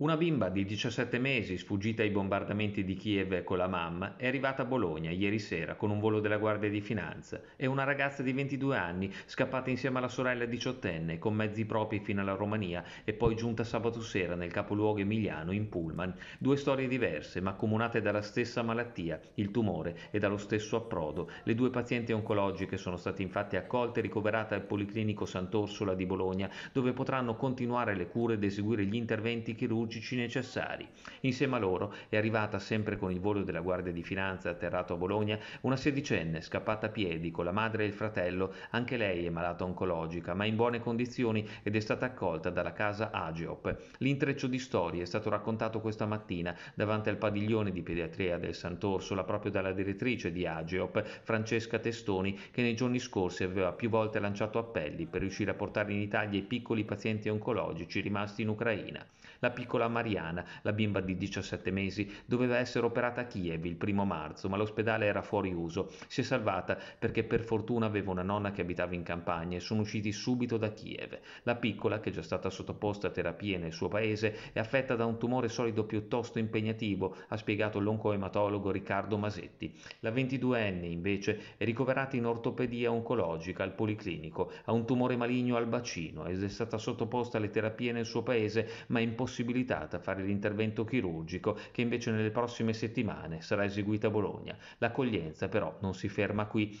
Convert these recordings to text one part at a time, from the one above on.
Una bimba di 17 mesi, sfuggita ai bombardamenti di Kiev con la mamma, è arrivata a Bologna ieri sera con un volo della Guardia di Finanza e una ragazza di 22 anni, scappata insieme alla sorella diciottenne con mezzi propri fino alla Romania e poi giunta sabato sera nel capoluogo emiliano in Pullman. Due storie diverse ma accomunate dalla stessa malattia, il tumore e dallo stesso approdo. Le due pazienti oncologiche sono state infatti accolte e ricoverate al Policlinico Sant'Orsola di Bologna dove potranno continuare le cure ed eseguire gli interventi chirurgici chirurgici necessari. Insieme a loro è arrivata sempre con il volo della Guardia di Finanza atterrato a Bologna una sedicenne scappata a piedi con la madre e il fratello, anche lei è malata oncologica ma in buone condizioni ed è stata accolta dalla casa Ageop. L'intreccio di storie è stato raccontato questa mattina davanti al padiglione di pediatria del Sant'Orsola proprio dalla direttrice di Ageop, Francesca Testoni, che nei giorni scorsi aveva più volte lanciato appelli per riuscire a portare in Italia i piccoli pazienti oncologici rimasti in Ucraina. La piccola piccola Mariana, la bimba di 17 mesi, doveva essere operata a Kiev il primo marzo, ma l'ospedale era fuori uso. Si è salvata perché per fortuna aveva una nonna che abitava in campagna e sono usciti subito da Kiev. La piccola, che è già stata sottoposta a terapie nel suo paese, è affetta da un tumore solido piuttosto impegnativo, ha spiegato l'oncoematologo Riccardo Masetti. La 22enne, invece, è ricoverata in ortopedia oncologica al Policlinico, ha un tumore maligno al bacino ed è stata sottoposta alle terapie nel suo paese, ma è impossibilitata invitata a fare l'intervento chirurgico che invece nelle prossime settimane sarà eseguita a Bologna. L'accoglienza però non si ferma qui,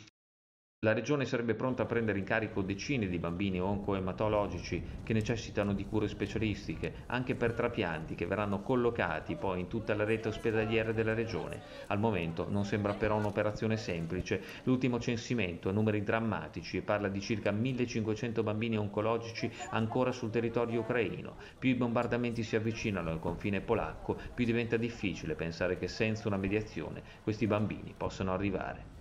la Regione sarebbe pronta a prendere in carico decine di bambini oncoematologici che necessitano di cure specialistiche, anche per trapianti che verranno collocati poi in tutta la rete ospedaliera della Regione. Al momento non sembra però un'operazione semplice. L'ultimo censimento ha numeri drammatici e parla di circa 1500 bambini oncologici ancora sul territorio ucraino. Più i bombardamenti si avvicinano al confine polacco, più diventa difficile pensare che senza una mediazione questi bambini possano arrivare.